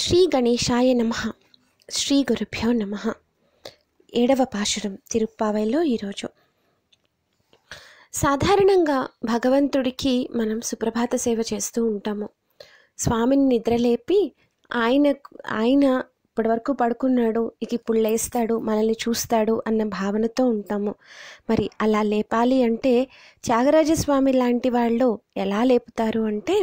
శ్రీ గణేశాయ నమ శ్రీ గురుభ్యో నమ ఏడవ పాశురం తిరుప్పావైలో ఈరోజు సాధారణంగా భగవంతుడికి మనం సుప్రభాత సేవ చేస్తూ ఉంటాము స్వామిని నిద్రలేపి ఆయన ఆయన ఇప్పటివరకు పడుకున్నాడు ఇక ఇప్పుడు లేస్తాడు మనల్ని చూస్తాడు అన్న భావనతో ఉంటాము మరి అలా లేపాలి అంటే త్యాగరాజస్వామి లాంటి వాళ్ళు ఎలా లేపుతారు అంటే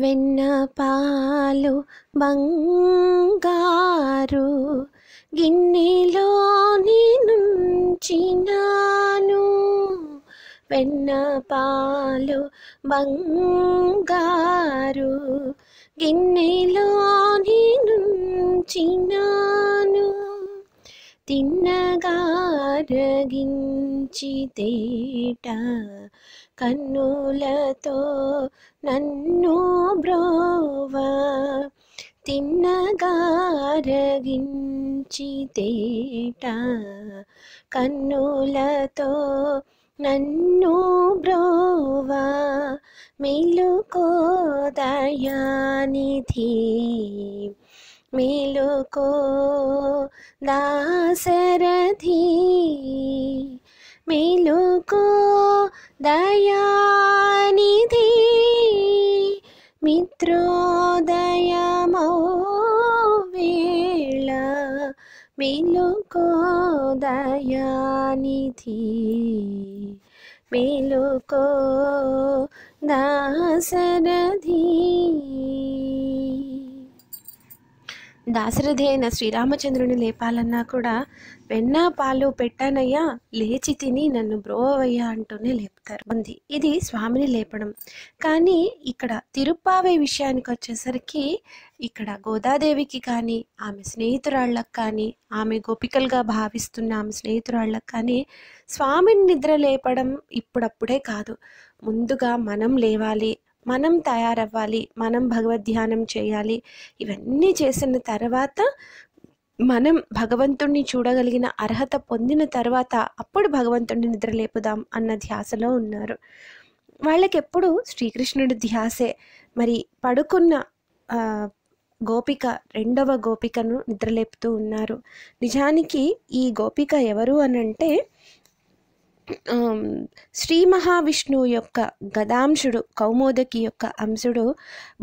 వెన్న పాలు బంగారు గిన్నెలో నేనుంచినాను వెన్న పాలు బంగారు గిన్నెలో నేనుంచినాను తిన్నగారగించితేట కన్నులతో నన్ను బ్రోవ తిన్నగారగించితేట కన్నులతో నన్ను బ్రోవా మిలుకోదయానిధి మిలుకో దాసరథి మిలుకో దయానిధి మిత్రోదయమో మిలుకో దయానిధి మిలుకో దాసరథి దాశరథి అయిన శ్రీరామచంద్రుని లేపాలన్నా కూడా వెన్న పాలు పెట్టానయ్యా లేచి తిని నన్ను బ్రోవయ్యా అంటూనే లేపుతారు ఉంది ఇది స్వామిని లేపడం కానీ ఇక్కడ తిరుప్పావై విషయానికి వచ్చేసరికి ఇక్కడ గోదాదేవికి కానీ ఆమె స్నేహితురాళ్ళకు కానీ ఆమె గోపికలుగా భావిస్తున్న ఆమె స్నేహితురాళ్ళకు కానీ స్వామిని నిద్ర లేపడం ఇప్పుడప్పుడే కాదు ముందుగా మనం లేవాలి మనం తయారవ్వాలి మనం భగవద్ ధ్యానం చేయాలి ఇవన్నీ చేసిన తర్వాత మనం భగవంతుణ్ణి చూడగలిగిన అర్హత పొందిన తర్వాత అప్పుడు భగవంతుణ్ణి నిద్రలేపుదాం అన్న ధ్యాసలో ఉన్నారు వాళ్ళకెప్పుడు శ్రీకృష్ణుడి ధ్యాసే మరి పడుకున్న గోపిక రెండవ గోపికను నిద్రలేపుతూ ఉన్నారు నిజానికి ఈ గోపిక ఎవరు అనంటే శ్రీ మహావిష్ణువు యొక్క గదాంశుడు కౌమోదకి యొక్క అంశుడు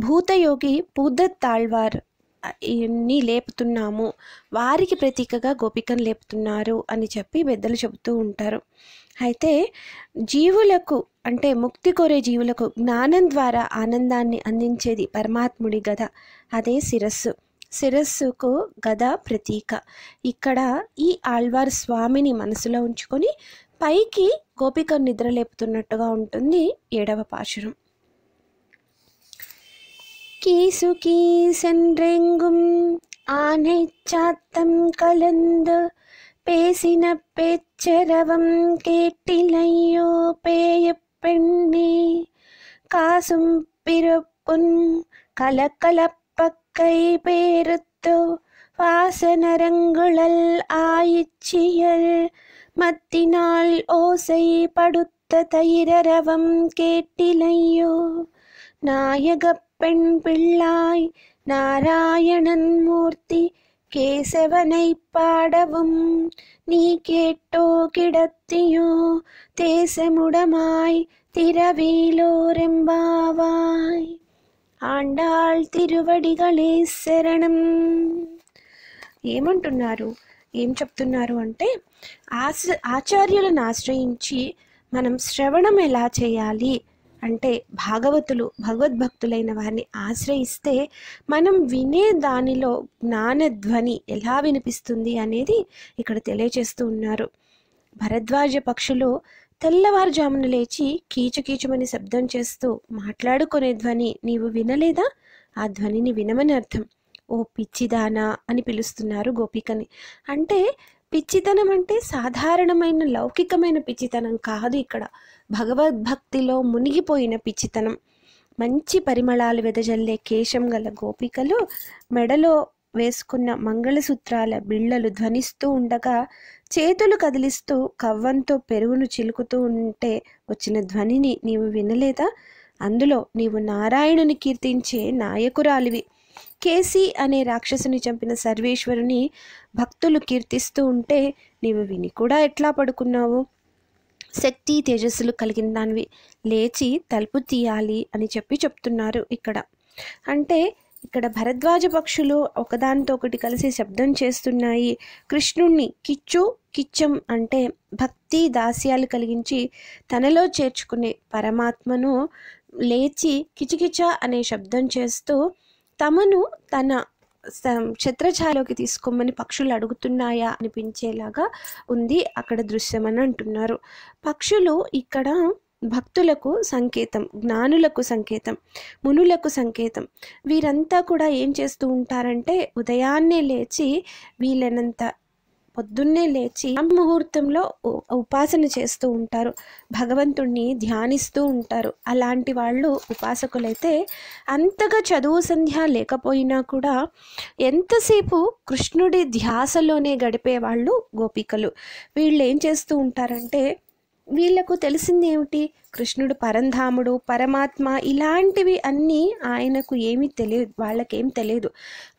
భూతయోగి పూద తాళ్వార్ ని లేపుతున్నాము వారికి ప్రతీకగా గోపికను లేపుతున్నారు అని చెప్పి పెద్దలు చెబుతూ ఉంటారు అయితే జీవులకు అంటే ముక్తి కోరే జీవులకు జ్ఞానం ద్వారా ఆనందాన్ని అందించేది పరమాత్ముడి గద అదే శిరస్సు శిరస్సుకు గద ప్రతీక ఇక్కడ ఈ ఆళ్వార్ స్వామిని మనసులో ఉంచుకొని పైకి గోపిక నిద్రలేపుతున్నట్టుగా ఉంటుంది ఏడవ పాశురం கீசு கீசென்றெங்கும் ஆனை சாத்தம் கலந்து பேசின பேச்சரவம் கேட்டிலையோ பேய பெண்ணே காசும் பிறப்பும் கலக்கலப்பக்கை பேருத்தோ வாசனரங்குழல் ஆயிச்சியல் மத்தினால் ஓசை படுத்த தயிரரவம் கேட்டிலையோ நாயகப் பெண் பிள்ளாய் நாராயணன் மூர்த்தி கேசவனை பாடவும் நீ கேட்டோ கிடத்தியோ தேசமுடமாய் திரவிலோரெம்பாவாய் ఆండాళ్ తిరువడిగలే శరణం ఏమంటున్నారు ఏం చెప్తున్నారు అంటే ఆశ ఆచార్యులను ఆశ్రయించి మనం శ్రవణం ఎలా చేయాలి అంటే భాగవతులు భగవద్భక్తులైన వారిని ఆశ్రయిస్తే మనం వినే దానిలో జ్ఞానధ్వని ఎలా వినిపిస్తుంది అనేది ఇక్కడ తెలియచేస్తూ ఉన్నారు భరద్వాజ పక్షులు తెల్లవారుజామున లేచి కీచుకీచుమని శబ్దం చేస్తూ మాట్లాడుకునే ధ్వని నీవు వినలేదా ఆ ధ్వనిని వినమని అర్థం ఓ పిచ్చిదానా అని పిలుస్తున్నారు గోపికని అంటే పిచ్చితనం అంటే సాధారణమైన లౌకికమైన పిచ్చితనం కాదు ఇక్కడ భగవద్భక్తిలో మునిగిపోయిన పిచ్చితనం మంచి పరిమళాలు వెదజల్లే కేశం గల గోపికలు మెడలో వేసుకున్న మంగళసూత్రాల బిళ్ళలు ధ్వనిస్తూ ఉండగా చేతులు కదిలిస్తూ కవ్వంతో పెరుగును చిలుకుతూ ఉంటే వచ్చిన ధ్వనిని నీవు వినలేదా అందులో నీవు నారాయణుని కీర్తించే నాయకురాలివి కేసి అనే రాక్షసుని చంపిన సర్వేశ్వరుని భక్తులు కీర్తిస్తూ ఉంటే నీవు విని కూడా ఎట్లా పడుకున్నావు శక్తి తేజస్సులు కలిగిన దానివి లేచి తలుపు తీయాలి అని చెప్పి చెప్తున్నారు ఇక్కడ అంటే ఇక్కడ భరద్వాజ పక్షులు ఒకదానితో ఒకటి కలిసి శబ్దం చేస్తున్నాయి కృష్ణుణ్ణి కిచ్చు కిచ్చం అంటే భక్తి దాస్యాలు కలిగించి తనలో చేర్చుకునే పరమాత్మను లేచి కిచకిచ అనే శబ్దం చేస్తూ తమను తన ఛత్రఛాయలోకి తీసుకోమని పక్షులు అడుగుతున్నాయా అనిపించేలాగా ఉంది అక్కడ దృశ్యం అని అంటున్నారు పక్షులు ఇక్కడ భక్తులకు సంకేతం జ్ఞానులకు సంకేతం మునులకు సంకేతం వీరంతా కూడా ఏం చేస్తూ ఉంటారంటే ఉదయాన్నే లేచి వీలైనంత పొద్దున్నే లేచి ముహూర్తంలో ఉపాసన చేస్తూ ఉంటారు భగవంతుణ్ణి ధ్యానిస్తూ ఉంటారు అలాంటి వాళ్ళు ఉపాసకులైతే అంతగా చదువు సంధ్య లేకపోయినా కూడా ఎంతసేపు కృష్ణుడి ధ్యాసలోనే గడిపే వాళ్ళు గోపికలు వీళ్ళు ఏం చేస్తూ ఉంటారంటే వీళ్లకు తెలిసింది ఏమిటి కృష్ణుడు పరంధాముడు పరమాత్మ ఇలాంటివి అన్నీ ఆయనకు ఏమీ తెలియదు వాళ్ళకేం తెలియదు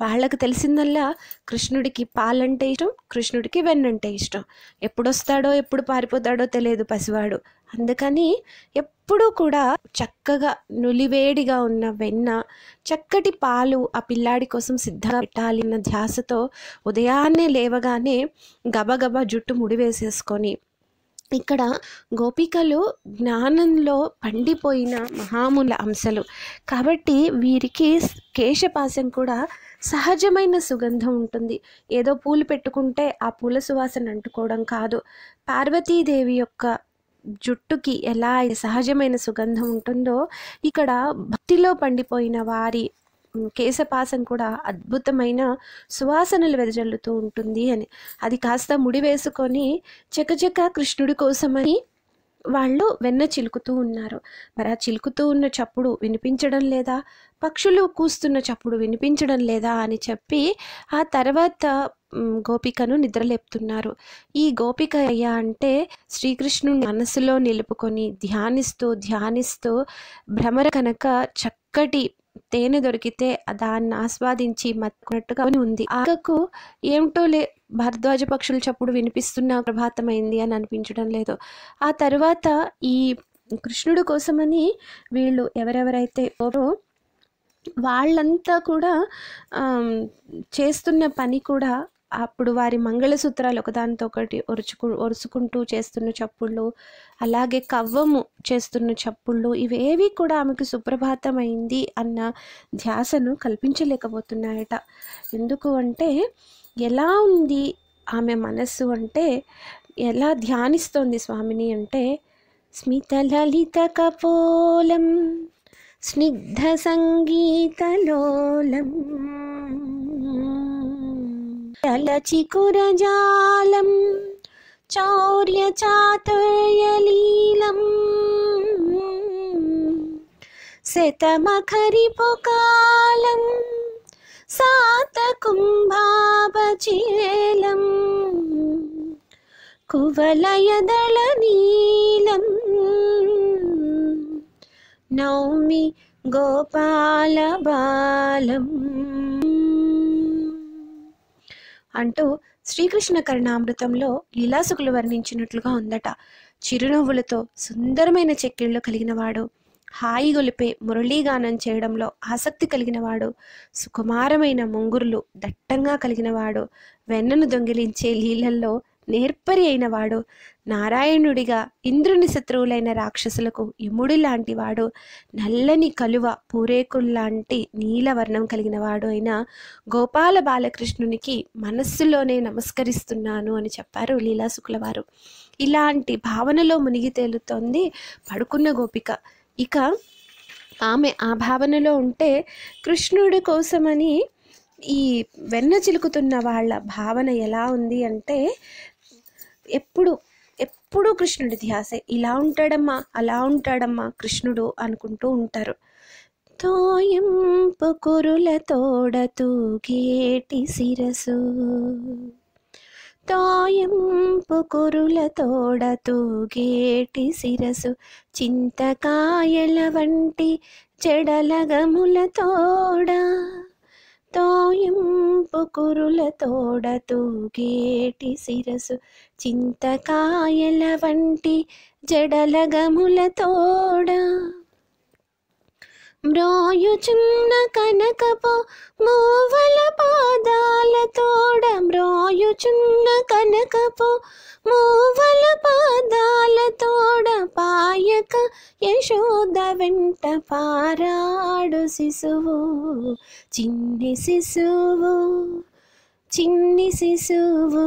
వాళ్ళకు తెలిసిందల్లా కృష్ణుడికి పాలంటే ఇష్టం కృష్ణుడికి వెన్నంటే ఇష్టం ఎప్పుడొస్తాడో ఎప్పుడు పారిపోతాడో తెలియదు పసివాడు అందుకని ఎప్పుడూ కూడా చక్కగా నులివేడిగా ఉన్న వెన్న చక్కటి పాలు ఆ పిల్లాడి కోసం సిద్ధంగా పెట్టాలి అన్న ధ్యాసతో ఉదయాన్నే లేవగానే గబగబా జుట్టు ముడివేసేసుకొని ఇక్కడ గోపికలు జ్ఞానంలో పండిపోయిన మహాముల అంశలు కాబట్టి వీరికి కేశపాశం కూడా సహజమైన సుగంధం ఉంటుంది ఏదో పూలు పెట్టుకుంటే ఆ పూల సువాసన అంటుకోవడం కాదు పార్వతీదేవి యొక్క జుట్టుకి ఎలా సహజమైన సుగంధం ఉంటుందో ఇక్కడ భక్తిలో పండిపోయిన వారి కేశపాసం కూడా అద్భుతమైన సువాసనలు వెదజల్లుతూ ఉంటుంది అని అది కాస్త ముడి వేసుకొని చకచక కృష్ణుడి కోసమని వాళ్ళు వెన్న చిలుకుతూ ఉన్నారు మరి ఆ చిలుకుతూ ఉన్న చప్పుడు వినిపించడం లేదా పక్షులు కూస్తున్న చప్పుడు వినిపించడం లేదా అని చెప్పి ఆ తర్వాత గోపికను నిద్రలేపుతున్నారు ఈ గోపిక అయ్యా అంటే శ్రీకృష్ణుని మనసులో నిలుపుకొని ధ్యానిస్తూ ధ్యానిస్తూ భ్రమర కనుక చక్కటి తేనె దొరికితే దాన్ని ఆస్వాదించి మత్తుకున్నట్టుగా ఉంది ఆకకు ఏమిటో లే భరద్వాజ పక్షుల చప్పుడు వినిపిస్తున్న ప్రభాతమైంది అని అనిపించడం లేదు ఆ తర్వాత ఈ కృష్ణుడు కోసమని వీళ్ళు ఎవరెవరైతే ఎవరో వాళ్ళంతా కూడా చేస్తున్న పని కూడా అప్పుడు వారి మంగళసూత్రాలు ఒకదానితో ఒకటి ఒరుచుకు ఒరుసుకుంటూ చేస్తున్న చప్పుళ్ళు అలాగే కవ్వము చేస్తున్న చప్పుళ్ళు ఇవేవి కూడా ఆమెకు సుప్రభాతమైంది అన్న ధ్యాసను కల్పించలేకపోతున్నాయట ఎందుకు అంటే ఎలా ఉంది ఆమె మనస్సు అంటే ఎలా ధ్యానిస్తోంది స్వామిని అంటే స్మిత లలిత కపోలం స్నిగ్ధ సంగీతలోలం అలచికురజాలం చౌర్య చాతుర్యలీలం శతమఖరిపుకాలం సాతకుంభాబచేలం కువలయదళనీలం నౌమి గోపాలబాలం అంటూ శ్రీకృష్ణ కరుణామృతంలో లీలాసుకులు వర్ణించినట్లుగా ఉందట చిరునవ్వులతో సుందరమైన చెక్కిళ్ళు కలిగినవాడు హాయి గొలిపే మురళీగానం చేయడంలో ఆసక్తి కలిగినవాడు సుకుమారమైన ముంగురులు దట్టంగా కలిగినవాడు వెన్నను దొంగిలించే లీలల్లో నేర్పరి అయినవాడు నారాయణుడిగా ఇంద్రుని శత్రువులైన రాక్షసులకు యముడి లాంటివాడు నల్లని కలువ పూరేకుల్లాంటి నీలవర్ణం కలిగిన వాడు అయిన గోపాల బాలకృష్ణునికి మనస్సులోనే నమస్కరిస్తున్నాను అని చెప్పారు లీలాసుకుల వారు ఇలాంటి భావనలో మునిగి తేలుతోంది పడుకున్న గోపిక ఇక ఆమె ఆ భావనలో ఉంటే కృష్ణుడి కోసమని ఈ వెన్న చిలుకుతున్న వాళ్ళ భావన ఎలా ఉంది అంటే ఎప్పుడు ఎప్పుడూ కృష్ణుడి ధ్యాసే ఇలా ఉంటాడమ్మా అలా ఉంటాడమ్మా కృష్ణుడు అనుకుంటూ ఉంటారు తోయింపు కురుల తోడతూ కేటి శిరసు తోయింపు కురుల తోడతూ గేటి శిరసు చింతకాయల వంటి చెడలగముల తోడా తాయింపు కురుల తోడ తూగేటి శిరసు చింతకాయల వంటి జడలగముల తోడ మ్రోయుచున్న కనకపు మూవల పాదాల తోడ మ్రోయుచున్న కనకపు మూవల పాదాల తోడ పాయక యశోద వెంట పారాడు శిశువు చిన్ని శిశువు చిన్ని శిశువు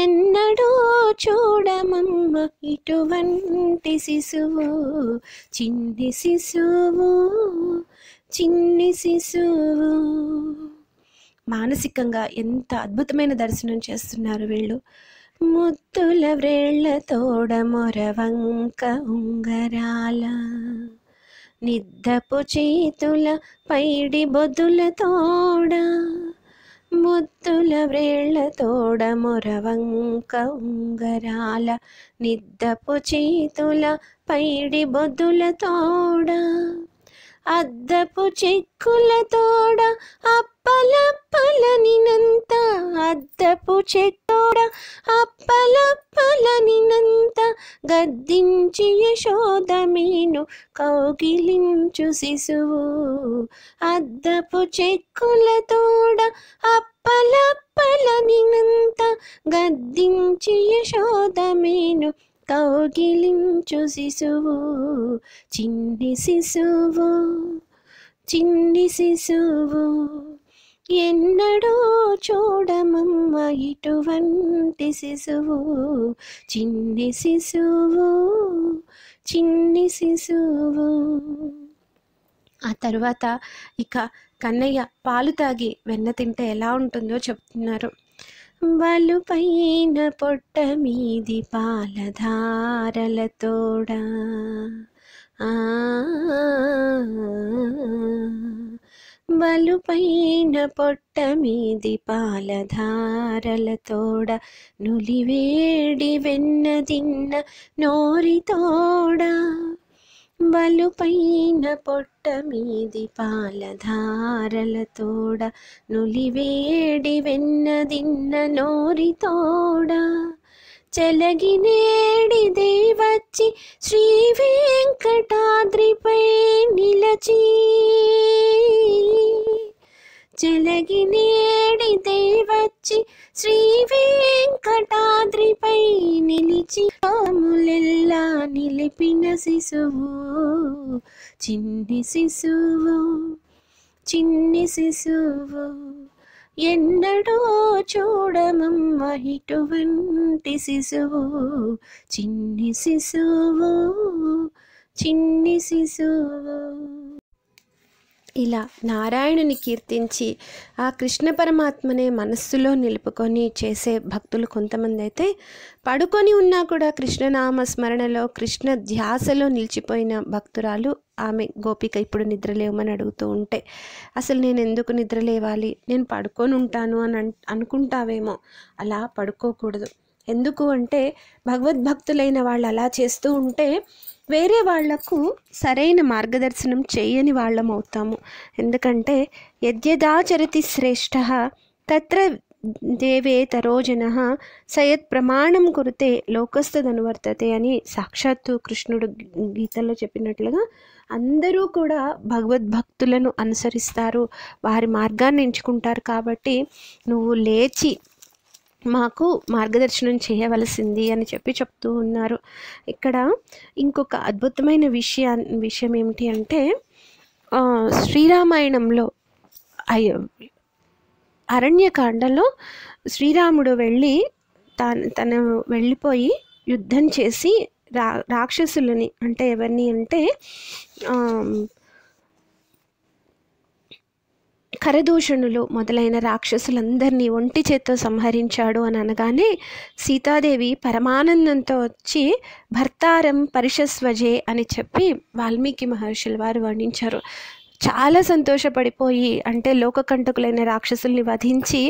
ఎన్నడూ చూడమమ్మ ఇటువంటి శిశువు చిన్ని శిశువు చిన్ని శిశువు మానసికంగా ఎంత అద్భుతమైన దర్శనం చేస్తున్నారు వీళ్ళు ముత్తుల వ్రేళ్ల తోడ మొరవంక ఉంగరాల నిద్దపు చేతుల పైడి బొద్దుల తోడ ముద్దుల వ్రేళ్లతోడ మొరవంక ఉంగరాల నిద్దపు చేతుల పైడి బొద్దుల తోడ అద్దపు చెక్కుల తోడ అప్పలప్పలనినంత అద్దపు చెక్కోడ అప్పలప్పలనినంత గద్దించి యశోద మీను కౌగిలించు శిశువు అద్దపు చెక్కుల తోడ అప్పలప్పలనినంత గద్దించి యశోద మీను కౌగిలించు శిశువు చిన్ని శిశువు చిన్ని శిశువు ఎన్నడూ చూడమమ్మ ఇటువంటి శిశువు చిన్ని శిశువు చిన్ని శిశువు ఆ తర్వాత ఇక కన్నయ్య పాలు తాగి వెన్న తింటే ఎలా ఉంటుందో చెప్తున్నారు బలుపైన పొట్ట మీది పాలధారలతోడా బలుపైన పొట్ట మీది పాలధారలతోడ నులివేడి వెన్నదిన్న నోరితోడా వలుపైన పొట్ట మీది పాలధారల తోడ నులివేడి వెన్నదిన్న నోరి తోడ చెలగినేడి దేవచ్చి శ్రీ వెంకటాద్రిపై నిలచీ చెలగి నేడి దైవచ్చి శ్రీ వెంకటాద్రిపై నిలిచి రాములెల్లా నిలిపిన శిశువు చిన్ని శిశువు చిన్ని శిశువు ఎన్నడూ చూడమమ్మ వంటి శిశువు చిన్ని శిశువు చిన్ని శిశువు ఇలా నారాయణుని కీర్తించి ఆ కృష్ణ పరమాత్మనే మనస్సులో నిలుపుకొని చేసే భక్తులు కొంతమంది అయితే పడుకొని ఉన్నా కూడా కృష్ణనామ స్మరణలో కృష్ణ ధ్యాసలో నిలిచిపోయిన భక్తురాలు ఆమె గోపిక ఇప్పుడు నిద్రలేవమని అడుగుతూ ఉంటే అసలు నేను ఎందుకు నిద్రలేవాలి నేను పడుకొని ఉంటాను అని అనుకుంటావేమో అలా పడుకోకూడదు ఎందుకు అంటే భగవద్భక్తులైన వాళ్ళు అలా చేస్తూ ఉంటే వేరే వాళ్లకు సరైన మార్గదర్శనం చేయని వాళ్ళం అవుతాము ఎందుకంటే యద్యదాచరతి శ్రేష్ఠ తత్ర దేవేతరో జన సయత్ ప్రమాణం కొరితే లోకస్థదనువర్తతే అని సాక్షాత్తు కృష్ణుడు గీతల్లో చెప్పినట్లుగా అందరూ కూడా భగవద్భక్తులను అనుసరిస్తారు వారి మార్గాన్ని ఎంచుకుంటారు కాబట్టి నువ్వు లేచి మాకు మార్గదర్శనం చేయవలసింది అని చెప్పి చెప్తూ ఉన్నారు ఇక్కడ ఇంకొక అద్భుతమైన విషయా విషయం ఏమిటి అంటే శ్రీరామాయణంలో అరణ్యకాండలో శ్రీరాముడు వెళ్ళి తాను తను వెళ్ళిపోయి యుద్ధం చేసి రా రాక్షసులని అంటే ఎవరిని అంటే కరదూషణులు మొదలైన రాక్షసులందరినీ ఒంటి చేత్తో సంహరించాడు అని అనగానే సీతాదేవి పరమానందంతో వచ్చి భర్తారం పరిషస్వజే అని చెప్పి వాల్మీకి మహర్షులు వారు వర్ణించారు చాలా సంతోషపడిపోయి అంటే లోకకంటకులైన రాక్షసుల్ని వధించి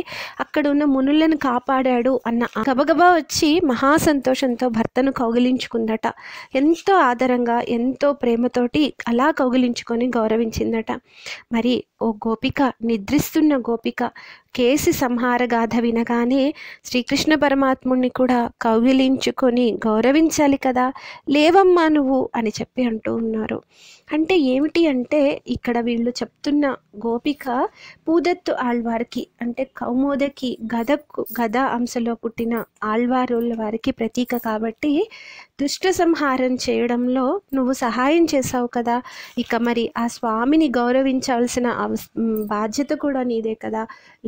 అక్కడ ఉన్న మునులను కాపాడాడు అన్న గబగబా వచ్చి మహా సంతోషంతో భర్తను కౌగిలించుకుందట ఎంతో ఆదరంగా ఎంతో ప్రేమతోటి అలా కౌగిలించుకొని గౌరవించిందట మరి ఓ గోపిక నిద్రిస్తున్న గోపిక కేసి సంహారగాథ వినగానే శ్రీకృష్ణ పరమాత్ముణ్ణి కూడా కౌగిలించుకొని గౌరవించాలి కదా లేవమ్మా నువ్వు అని చెప్పి అంటూ ఉన్నారు అంటే ఏమిటి అంటే ఇక్కడ వీళ్ళు చెప్తున్న గోపిక పూదత్తు ఆళ్వారికి అంటే కౌమోదకి గద గద అంశలో పుట్టిన ఆళ్వారుల వారికి ప్రతీక కాబట్టి దుష్ట సంహారం చేయడంలో నువ్వు సహాయం చేశావు కదా ఇక మరి ఆ స్వామిని గౌరవించాల్సిన బాధ్యత కూడా నీదే కదా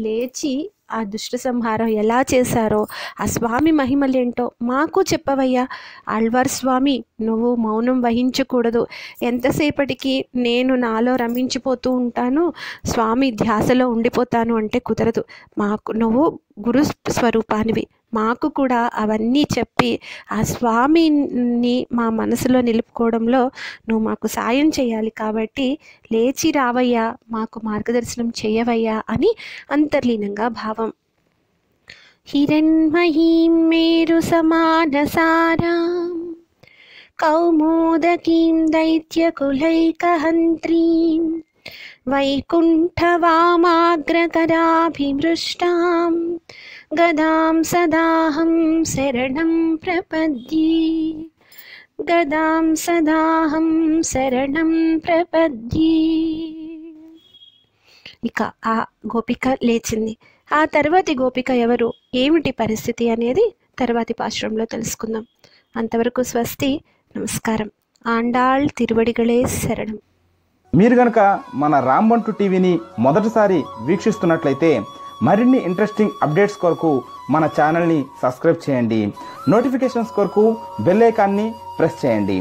లేచి ఆ దుష్ట సంహారం ఎలా చేశారో ఆ స్వామి మహిమలేంటో మాకు చెప్పవయ్యా ఆళ్వార్ స్వామి నువ్వు మౌనం వహించకూడదు ఎంతసేపటికి నేను నాలో రమించిపోతూ ఉంటాను స్వామి ధ్యాసలో ఉండిపోతాను అంటే కుదరదు మాకు నువ్వు గురు స్వరూపానివి మాకు కూడా అవన్నీ చెప్పి ఆ స్వామిని మా మనసులో నిలుపుకోవడంలో నువ్వు మాకు సాయం చేయాలి కాబట్టి లేచి రావయ్యా మాకు మార్గదర్శనం చేయవయ్యా అని అంతర్లీనంగా భావం హిరణ్మహీం మేరు సమానసారా కౌమోదకీం దైత్యకులైకహంత్రీం వైకుంఠవామాగ్రకరాభిమృష్టాం గదాం సదాహం శరణం प्रपद्ये గదాం సదాహం శరణం ప్రపద్యే ఇక ఆ గోపిక లేచింది ఆ తర్వాతి గోపిక ఎవరు ఏమిటి పరిస్థితి అనేది తర్వాతి పాశ్రంలో తెలుసుకుందాం అంతవరకు స్వస్తి నమస్కారం ఆండాళ్ తిరువడిగలే శరణం మీరు గనక మన రాంబంటు టీవీని మొదటిసారి వీక్షిస్తున్నట్లయితే మరిన్ని ఇంట్రెస్టింగ్ అప్డేట్స్ కొరకు మన ఛానల్ని సబ్స్క్రైబ్ చేయండి నోటిఫికేషన్స్ కొరకు బెల్లైకాన్ని ప్రెస్ చేయండి